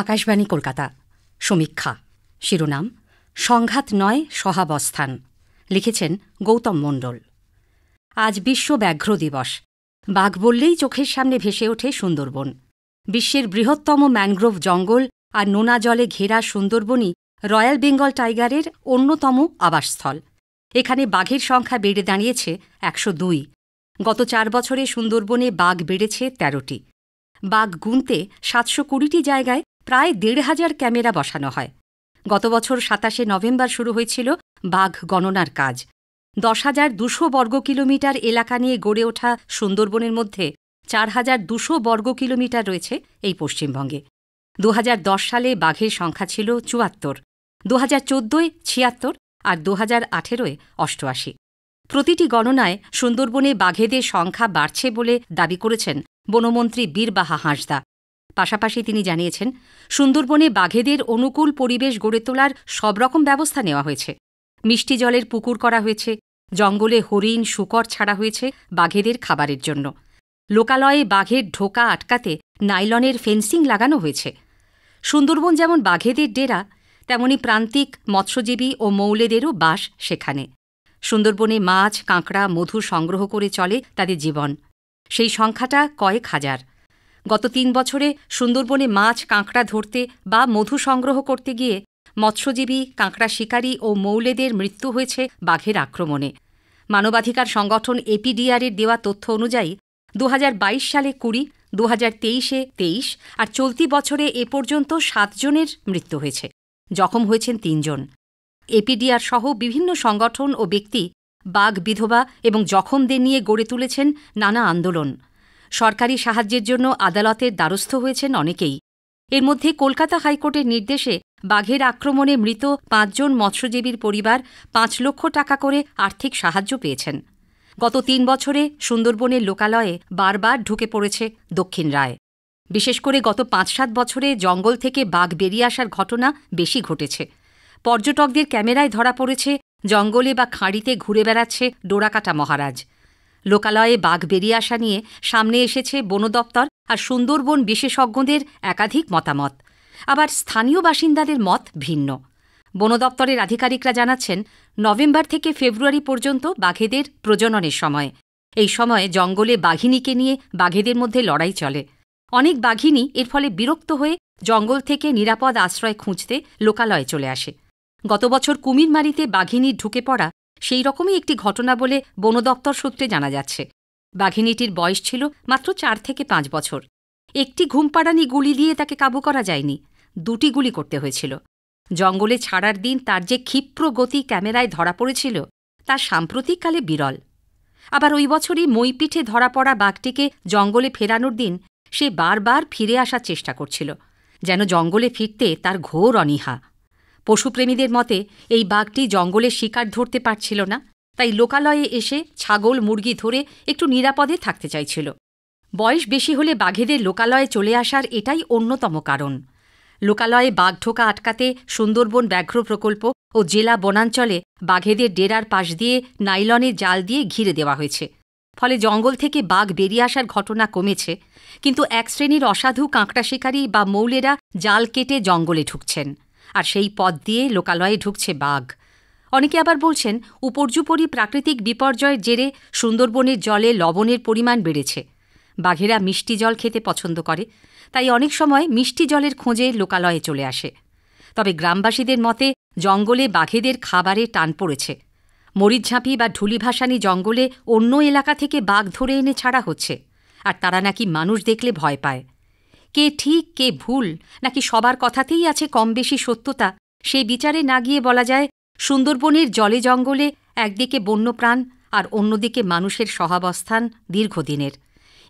আকাশবাণী কলকাতা সমীক্ষা শিরোনাম সংঘাত নয় সহাবস্থান লিখেছেন গৌতম মণ্ডল আজ বিশ্ব ব্যাঘ্র দিবস বাঘ বললেই চোখের সামনে ভেসে ওঠে সুন্দরবন বিশ্বের বৃহত্তম ম্যানগ্রোভ জঙ্গল আর নোনা জলে ঘেরা সুন্দরবনই রয়্যাল বেঙ্গল টাইগারের অন্যতম আবাসস্থল এখানে বাঘের সংখ্যা বেড়ে দাঁড়িয়েছে একশো দুই গত চার বছরে সুন্দরবনে বাঘ বেড়েছে তেরোটি বাঘ গুনতে সাতশো কুড়িটি জায়গায় প্রায় দেড় হাজার ক্যামেরা বসানো হয় গত বছর সাতাশে নভেম্বর শুরু হয়েছিল বাঘ গণনার কাজ দশ হাজার দুশো বর্গ কিলোমিটার এলাকা নিয়ে গড়ে ওঠা সুন্দরবনের মধ্যে চার হাজার দুশো বর্গ কিলোমিটার রয়েছে এই পশ্চিমবঙ্গে দু সালে বাঘের সংখ্যা ছিল চুয়াত্তর দু হাজার চোদ্দোয় ছিয়াত্তর আর দু হাজার আঠেরোয় অষ্টআশি প্রতিটি গণনায় সুন্দরবনে বাঘেদের সংখ্যা বাড়ছে বলে দাবি করেছেন বনমন্ত্রী বীরবাহা হাঁসদা পাশাপাশি তিনি জানিয়েছেন সুন্দরবনে বাঘেদের অনুকূল পরিবেশ গড়ে তোলার সব রকম ব্যবস্থা নেওয়া হয়েছে মিষ্টি জলের পুকুর করা হয়েছে জঙ্গলে হরিণ শুকর ছাড়া হয়েছে বাঘেদের খাবারের জন্য লোকালয়ে বাঘের ঢোকা আটকাতে নাইলনের ফেন্সিং লাগানো হয়েছে সুন্দরবন যেমন বাঘেদের ডেরা তেমনি প্রান্তিক মৎস্যজীবী ও মৌলেদেরও বাস সেখানে সুন্দরবনে মাছ কাঁকড়া মধু সংগ্রহ করে চলে তাদের জীবন সেই সংখ্যাটা কয়েক হাজার গত তিন বছরে সুন্দরবনে মাছ কাঁকড়া ধরতে বা মধু সংগ্রহ করতে গিয়ে মৎস্যজীবী কাঁকড়া শিকারী ও মৌলেদের মৃত্যু হয়েছে বাঘের আক্রমণে মানবাধিকার সংগঠন এপিডিআরের দেওয়া তথ্য অনুযায়ী দু সালে কুড়ি দু হাজার তেইশে তেইশ আর চলতি বছরে এ পর্যন্ত সাতজনের মৃত্যু হয়েছে জখম হয়েছেন তিনজন এপিডিআর সহ বিভিন্ন সংগঠন ও ব্যক্তি বাঘ বিধবা এবং জখমদের নিয়ে গড়ে তুলেছেন নানা আন্দোলন সরকারি সাহায্যের জন্য আদালতের দ্বারস্থ হয়েছেন অনেকেই এর মধ্যে কলকাতা হাইকোর্টের নির্দেশে বাঘের আক্রমণে মৃত পাঁচজন মৎস্যজীবীর পরিবার পাঁচ লক্ষ টাকা করে আর্থিক সাহায্য পেয়েছেন গত তিন বছরে সুন্দরবনের লোকালয়ে বারবার ঢুকে পড়েছে দক্ষিণ রায় বিশেষ করে গত পাঁচ সাত বছরে জঙ্গল থেকে বাঘ বেরিয়ে আসার ঘটনা বেশি ঘটেছে পর্যটকদের ক্যামেরায় ধরা পড়েছে জঙ্গলে বা খাঁড়িতে ঘুরে বেড়াচ্ছে ডোরাকাটা মহারাজ লোকালয়ে বাঘ বেরিয়ে আসা নিয়ে সামনে এসেছে বন দপ্তর আর সুন্দরবন বিশেষজ্ঞদের একাধিক মতামত আবার স্থানীয় বাসিন্দাদের মত ভিন্ন বন দপ্তরের আধিকারিকরা জানাচ্ছেন নভেম্বর থেকে ফেব্রুয়ারি পর্যন্ত বাঘেদের প্রজননের সময় এই সময় জঙ্গলে বাঘিনীকে নিয়ে বাঘেদের মধ্যে লড়াই চলে অনেক বাঘিনী এর ফলে বিরক্ত হয়ে জঙ্গল থেকে নিরাপদ আশ্রয় খুঁজতে লোকালয়ে চলে আসে গত বছর কুমিরমারিতে বাঘিনীর ঢুকে পড়া সেই রকমই একটি ঘটনা বলে বন দপ্তর সূত্রে জানা যাচ্ছে বাঘিনীটির বয়স ছিল মাত্র চার থেকে পাঁচ বছর একটি ঘুমপাড়ানি গুলি দিয়ে তাকে কাবু করা যায়নি দুটি গুলি করতে হয়েছিল জঙ্গলে ছাড়ার দিন তার যে ক্ষিপ্র গতি ক্যামেরায় ধরা পড়েছিল তা সাম্প্রতিককালে বিরল আবার ওই বছরই মইপিঠে ধরা পড়া বাঘটিকে জঙ্গলে ফেরানোর দিন সে বারবার ফিরে আসার চেষ্টা করছিল যেন জঙ্গলে ফিরতে তার ঘোর অনীহা পশুপ্রেমীদের মতে এই বাঘটি জঙ্গলে শিকার ধরতে পারছিল না তাই লোকালয়ে এসে ছাগল মুরগি ধরে একটু নিরাপদে থাকতে চাইছিল বয়স বেশি হলে বাঘেদের লোকালয়ে চলে আসার এটাই অন্যতম কারণ লোকালয়ে বাঘ ঢোকা আটকাতে সুন্দরবন ব্যাঘ্র প্রকল্প ও জেলা বনাঞ্চলে বাঘেদের ডেরার পাশ দিয়ে নাইলনে জাল দিয়ে ঘিরে দেওয়া হয়েছে ফলে জঙ্গল থেকে বাঘ বেরিয়ে আসার ঘটনা কমেছে কিন্তু এক শ্রেণীর অসাধু কাঁকড়া শিকারী বা মৌলেরা জাল কেটে জঙ্গলে ঢুকছেন আর সেই পথ দিয়ে লোকালয়ে ঢুকছে বাঘ অনেকে আবার বলছেন উপর্যুপরি প্রাকৃতিক বিপর্যয়ের জেরে সুন্দরবনের জলে লবণের পরিমাণ বেড়েছে বাঘেরা মিষ্টি জল খেতে পছন্দ করে তাই অনেক সময় মিষ্টি জলের খোঁজে লোকালয়ে চলে আসে তবে গ্রামবাসীদের মতে জঙ্গলে বাঘেদের খাবারে টান পড়েছে মরিচঝাঁপি বা ঢুলিভাসানি জঙ্গলে অন্য এলাকা থেকে বাঘ ধরে এনে ছাড়া হচ্ছে আর তারা নাকি মানুষ দেখলে ভয় পায় কে ঠিক কে ভুল নাকি সবার কথাতেই আছে কম বেশি সত্যতা সেই বিচারে না গিয়ে বলা যায় সুন্দরবনের জলে জঙ্গলে একদিকে বন্যপ্রাণ আর অন্যদিকে মানুষের সহাবস্থান দীর্ঘদিনের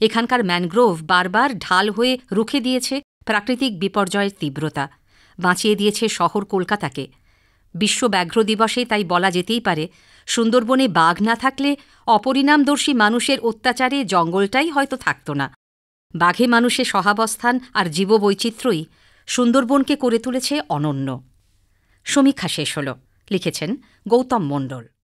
এখানকার ম্যানগ্রোভ বারবার ঢাল হয়ে রুখে দিয়েছে প্রাকৃতিক বিপর্যয়ের তীব্রতা বাঁচিয়ে দিয়েছে শহর কলকাতাকে বিশ্ব ব্যাঘ্র দিবসে তাই বলা যেতেই পারে সুন্দরবনে বাঘ না থাকলে অপরিণামদর্শী মানুষের অত্যাচারে জঙ্গলটাই হয়তো থাকত না বাঘে মানুষের সহাবস্থান আর জীববৈচিত্র্যই সুন্দরবনকে করে তুলেছে অনন্য সমীক্ষা শেষ হল লিখেছেন গৌতম মণ্ডল